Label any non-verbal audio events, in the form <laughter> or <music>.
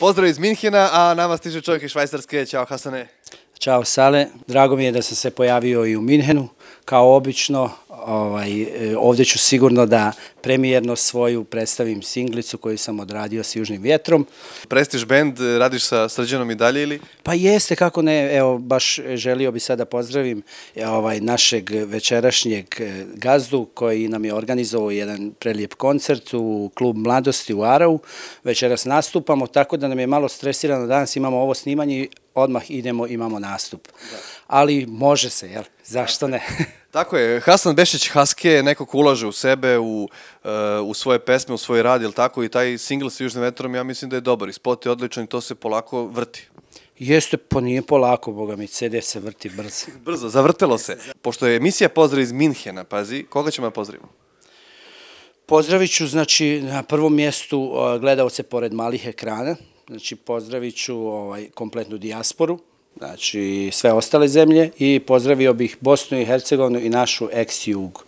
Pozdrav iz Minhena, a nama stiže čovjek iz Švajcarske. Ćao Hasane. Ćao Sale, drago mi je da sam se pojavio i u Minhenu. Kao obično, Ovaj, e, ovdje ću sigurno da premijerno svoju predstavim singlicu koju sam odradio s Južnim vjetrom. Prestiž band, e, radiš sa srđenom i dalje ili? Pa jeste, kako ne, evo baš želio bi sada pozdravim e, ovaj, našeg večerašnjeg gazdu koji nam je organizovao jedan prelijep koncert u klub Mladosti u Arau. Večeras nastupamo, tako da nam je malo stresirano danas, imamo ovo snimanje odmah idemo, imamo nastup. Ali može se, jel? Zašto ne? Tako je, Hasan Bešić Haske je neko ulaže u sebe, eh, u, svoje pesme, u svoj rad, jel tako? I taj single s Južnim vetrom, ja mislim da je dobar, i spot je odličan i to se polako vrti. Jeste, pa nije polako, boga mi, CD se vrti brzo. <laughs> brzo, zavrtelo se. Pošto je emisija pozdrav iz Minhena, pazi, koga ćemo da pozdravimo? Pozdravit ću, znači, na prvom mjestu eh, gledalce pored malih ekrana, Znači pozdravit ću ovaj, kompletnu dijasporu, znači sve ostale zemlje i pozdravio bih Bosnu i Hercegovinu i našu ex-jug.